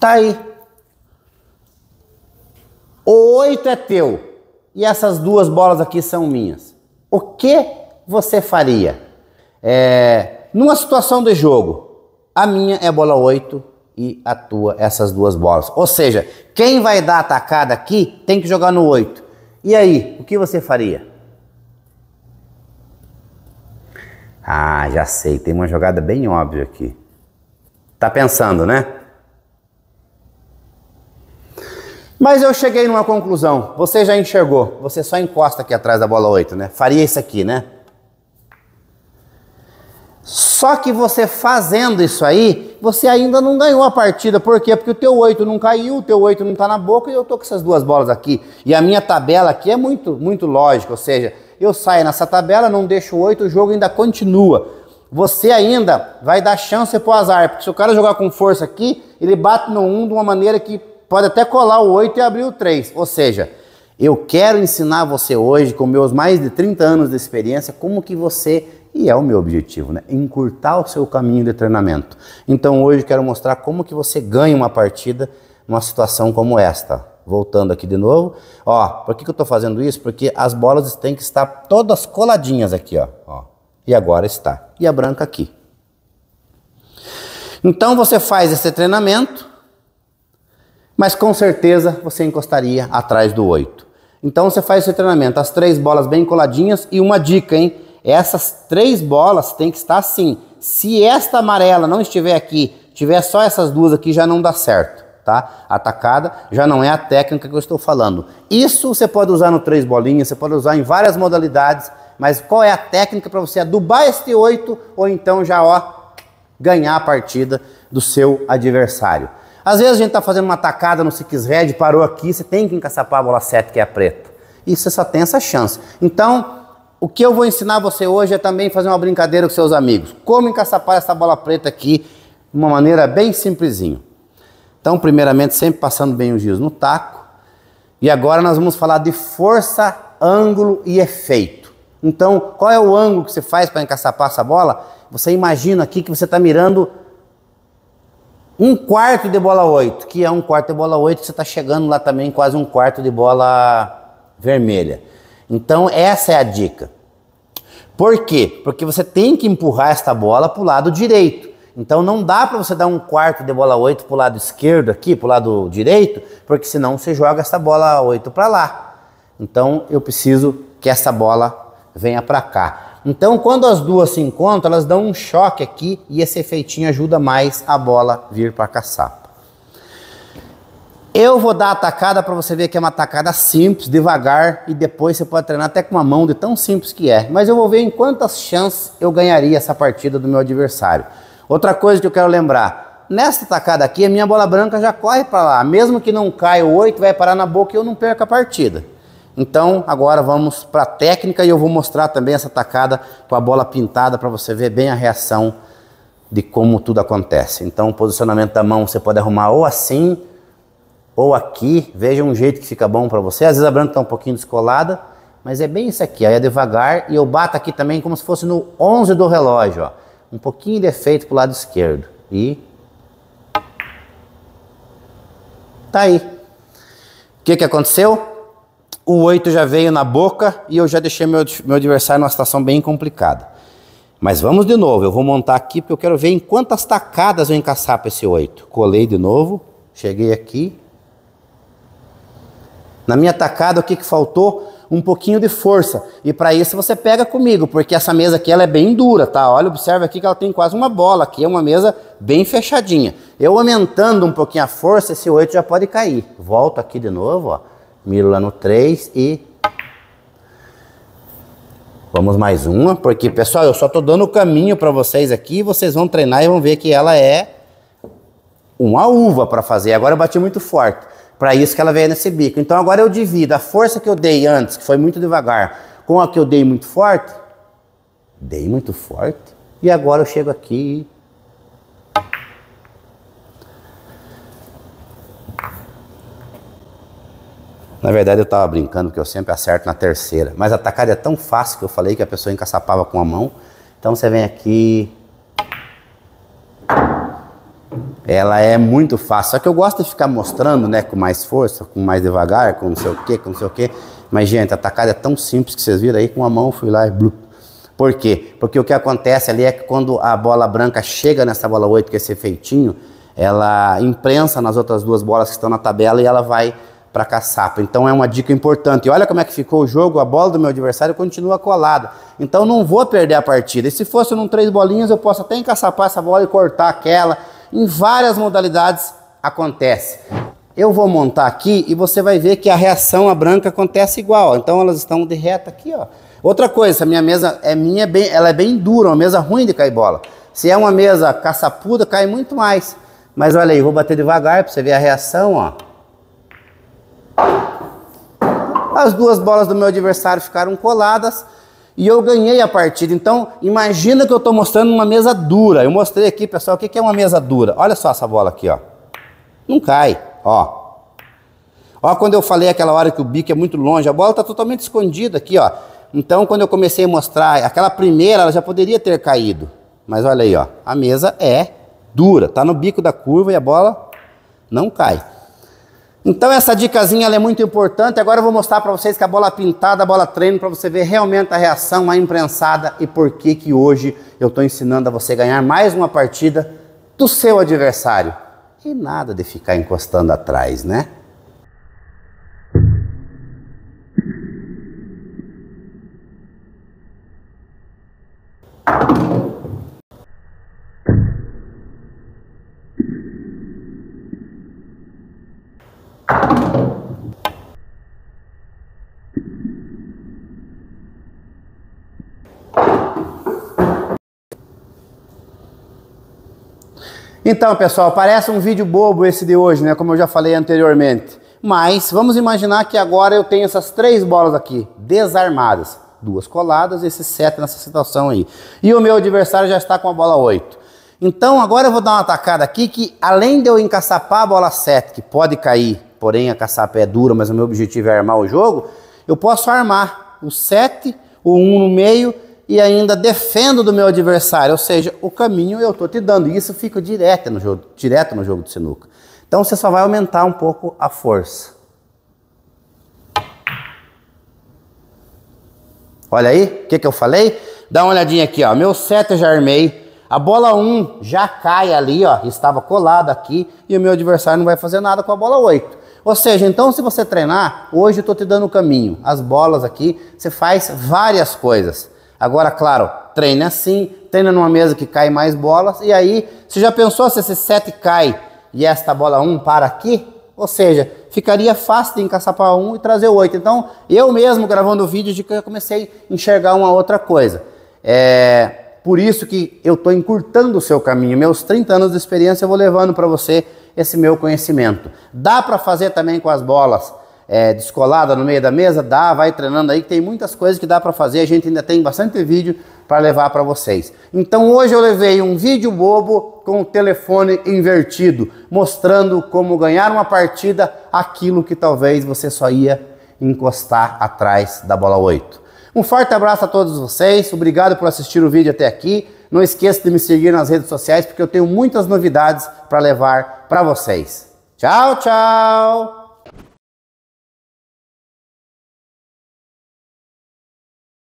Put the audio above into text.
Tá aí. O 8 é teu e essas duas bolas aqui são minhas. O que você faria? É, numa situação de jogo, a minha é bola 8 e a tua é essas duas bolas. Ou seja, quem vai dar a atacada aqui tem que jogar no 8. E aí, o que você faria? Ah, já sei, tem uma jogada bem óbvia aqui. Tá pensando, né? Mas eu cheguei numa conclusão. Você já enxergou. Você só encosta aqui atrás da bola 8, né? Faria isso aqui, né? Só que você fazendo isso aí, você ainda não ganhou a partida. Por quê? Porque o teu 8 não caiu, o teu 8 não está na boca e eu tô com essas duas bolas aqui. E a minha tabela aqui é muito, muito lógica. Ou seja, eu saio nessa tabela, não deixo o 8, o jogo ainda continua. Você ainda vai dar chance pro azar. Porque se o cara jogar com força aqui, ele bate no 1 de uma maneira que pode até colar o 8 e abrir o 3. Ou seja, eu quero ensinar você hoje, com meus mais de 30 anos de experiência, como que você, e é o meu objetivo, né? Encurtar o seu caminho de treinamento. Então hoje quero mostrar como que você ganha uma partida numa situação como esta. Voltando aqui de novo, ó, por que, que eu estou fazendo isso? Porque as bolas têm que estar todas coladinhas aqui, ó. ó. E agora está. E a branca aqui. Então você faz esse treinamento, mas com certeza você encostaria atrás do 8. Então você faz esse treinamento, as três bolas bem coladinhas e uma dica, hein? Essas três bolas tem que estar assim. Se esta amarela não estiver aqui, tiver só essas duas aqui, já não dá certo, tá? Atacada já não é a técnica que eu estou falando. Isso você pode usar no três bolinhas, você pode usar em várias modalidades, mas qual é a técnica para você adubar este 8 ou então já, ó, ganhar a partida do seu adversário? Às vezes a gente está fazendo uma tacada no Six Red, parou aqui, você tem que encaçapar a bola 7, que é a preta. E você só tem essa chance. Então, o que eu vou ensinar você hoje é também fazer uma brincadeira com seus amigos. Como encaçapar essa bola preta aqui de uma maneira bem simplesinho. Então, primeiramente, sempre passando bem os giros no taco. E agora nós vamos falar de força, ângulo e efeito. Então, qual é o ângulo que você faz para encaçapar essa bola? Você imagina aqui que você está mirando um quarto de bola 8, que é um quarto de bola 8, você está chegando lá também quase um quarto de bola vermelha. Então essa é a dica. Por quê? Porque você tem que empurrar esta bola para o lado direito. Então não dá para você dar um quarto de bola 8 para o lado esquerdo aqui, para o lado direito, porque senão você joga essa bola 8 para lá. Então eu preciso que essa bola venha para cá. Então, quando as duas se encontram, elas dão um choque aqui e esse efeitinho ajuda mais a bola vir para a caçapa. Eu vou dar a tacada para você ver que é uma tacada simples, devagar, e depois você pode treinar até com uma mão de tão simples que é. Mas eu vou ver em quantas chances eu ganharia essa partida do meu adversário. Outra coisa que eu quero lembrar, nessa tacada aqui, a minha bola branca já corre para lá. Mesmo que não caia o 8, vai parar na boca e eu não perca a partida. Então agora vamos para a técnica e eu vou mostrar também essa tacada com a bola pintada para você ver bem a reação de como tudo acontece. Então o posicionamento da mão você pode arrumar ou assim ou aqui, veja um jeito que fica bom para você. Às vezes a branca está um pouquinho descolada, mas é bem isso aqui, aí é devagar e eu bato aqui também como se fosse no 11 do relógio, ó. um pouquinho de efeito para o lado esquerdo e tá aí. O que, que aconteceu? o 8 já veio na boca e eu já deixei meu, meu adversário numa situação bem complicada. Mas vamos de novo, eu vou montar aqui porque eu quero ver em quantas tacadas eu encaçar para esse 8. Colei de novo, cheguei aqui. Na minha tacada, o que, que faltou? Um pouquinho de força. E para isso você pega comigo, porque essa mesa aqui ela é bem dura, tá? Olha, observa aqui que ela tem quase uma bola aqui, é uma mesa bem fechadinha. Eu aumentando um pouquinho a força, esse 8 já pode cair. Volto aqui de novo, ó. Miro lá no 3 e... Vamos mais uma, porque, pessoal, eu só tô dando o caminho para vocês aqui, vocês vão treinar e vão ver que ela é uma uva para fazer. Agora eu bati muito forte, para isso que ela veio nesse bico. Então agora eu divido a força que eu dei antes, que foi muito devagar, com a que eu dei muito forte. Dei muito forte. E agora eu chego aqui e Na verdade, eu estava brincando, que eu sempre acerto na terceira. Mas a tacada é tão fácil que eu falei que a pessoa encaçapava com a mão. Então você vem aqui. Ela é muito fácil. Só que eu gosto de ficar mostrando, né? Com mais força, com mais devagar, com não sei o quê, com não sei o quê. Mas, gente, a tacada é tão simples que vocês viram aí. Com a mão, fui lá e... Blup. Por quê? Porque o que acontece ali é que quando a bola branca chega nessa bola 8, que é esse feitinho, ela imprensa nas outras duas bolas que estão na tabela e ela vai para caçapa. Então é uma dica importante. E olha como é que ficou o jogo, a bola do meu adversário continua colada. Então não vou perder a partida. E se fosse num três bolinhas, eu posso até encaçapar essa bola e cortar aquela. Em várias modalidades acontece. Eu vou montar aqui e você vai ver que a reação à branca acontece igual. Então elas estão de reta aqui, ó. Outra coisa, a minha mesa é minha é bem, ela é bem dura, uma mesa ruim de cair bola. Se é uma mesa caçapuda, cai muito mais. Mas olha aí, vou bater devagar para você ver a reação, ó. As duas bolas do meu adversário ficaram coladas e eu ganhei a partida. Então, imagina que eu estou mostrando uma mesa dura. Eu mostrei aqui, pessoal, o que é uma mesa dura. Olha só essa bola aqui, ó. Não cai, ó. Ó, quando eu falei aquela hora que o bico é muito longe, a bola está totalmente escondida aqui, ó. Então, quando eu comecei a mostrar, aquela primeira, ela já poderia ter caído. Mas olha aí, ó. A mesa é dura, Está no bico da curva e a bola não cai. Então essa dicasinha é muito importante. Agora eu vou mostrar para vocês que a bola pintada, a bola treino, para você ver realmente a reação, a imprensada e por que que hoje eu estou ensinando a você ganhar mais uma partida do seu adversário. E nada de ficar encostando atrás, né? Então, pessoal, parece um vídeo bobo esse de hoje, né? Como eu já falei anteriormente. Mas vamos imaginar que agora eu tenho essas três bolas aqui, desarmadas. Duas coladas e esse sete nessa situação aí. E o meu adversário já está com a bola 8. Então agora eu vou dar uma atacada aqui que além de eu encaçapar a bola 7, que pode cair, porém a caçapa é dura, mas o meu objetivo é armar o jogo, eu posso armar o 7, o 1 no meio e ainda defendo do meu adversário, ou seja, o caminho eu estou te dando. E isso fica direto no jogo, direto no jogo de sinuca. Então você só vai aumentar um pouco a força. Olha aí, o que, que eu falei? Dá uma olhadinha aqui, ó. Meu seta já armei. A bola 1 já cai ali, ó. Estava colada aqui. E o meu adversário não vai fazer nada com a bola 8. Ou seja, então se você treinar, hoje eu estou te dando o caminho. As bolas aqui, você faz várias coisas. Agora, claro, treina assim, treina numa mesa que cai mais bolas, e aí, você já pensou se esse 7 cai e esta bola 1 para aqui? Ou seja, ficaria fácil de para um e trazer oito. Então, eu mesmo gravando o vídeo de que eu comecei a enxergar uma outra coisa. É por isso que eu estou encurtando o seu caminho. Meus 30 anos de experiência eu vou levando para você esse meu conhecimento. Dá para fazer também com as bolas é, descolada no meio da mesa, dá, vai treinando aí, que tem muitas coisas que dá para fazer. A gente ainda tem bastante vídeo para levar para vocês. Então hoje eu levei um vídeo bobo com o telefone invertido, mostrando como ganhar uma partida aquilo que talvez você só ia encostar atrás da bola 8. Um forte abraço a todos vocês, obrigado por assistir o vídeo até aqui. Não esqueça de me seguir nas redes sociais porque eu tenho muitas novidades para levar para vocês. Tchau, tchau!